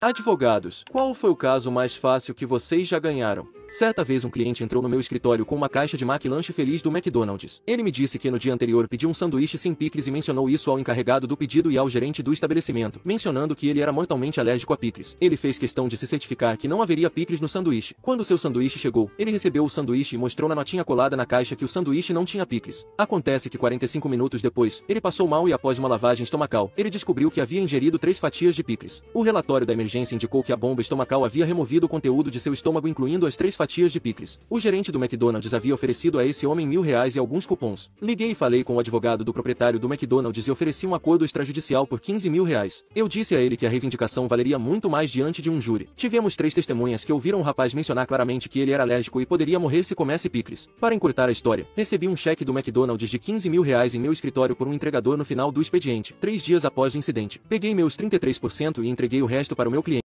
Advogados, qual foi o caso mais fácil que vocês já ganharam? Certa vez um cliente entrou no meu escritório com uma caixa de McLanche feliz do McDonald's. Ele me disse que no dia anterior pediu um sanduíche sem picles e mencionou isso ao encarregado do pedido e ao gerente do estabelecimento, mencionando que ele era mortalmente alérgico a picles. Ele fez questão de se certificar que não haveria picles no sanduíche. Quando seu sanduíche chegou, ele recebeu o sanduíche e mostrou na notinha colada na caixa que o sanduíche não tinha picles. Acontece que 45 minutos depois, ele passou mal e após uma lavagem estomacal, ele descobriu que havia ingerido três fatias de picles. O relatório da emergência agência indicou que a bomba estomacal havia removido o conteúdo de seu estômago incluindo as três fatias de picles. O gerente do McDonald's havia oferecido a esse homem mil reais e alguns cupons. Liguei e falei com o advogado do proprietário do McDonald's e ofereci um acordo extrajudicial por 15 mil reais. Eu disse a ele que a reivindicação valeria muito mais diante de um júri. Tivemos três testemunhas que ouviram o rapaz mencionar claramente que ele era alérgico e poderia morrer se comesse picles. Para encurtar a história, recebi um cheque do McDonald's de 15 mil reais em meu escritório por um entregador no final do expediente, três dias após o incidente. Peguei meus 33% e entreguei o resto para o meu meu cliente.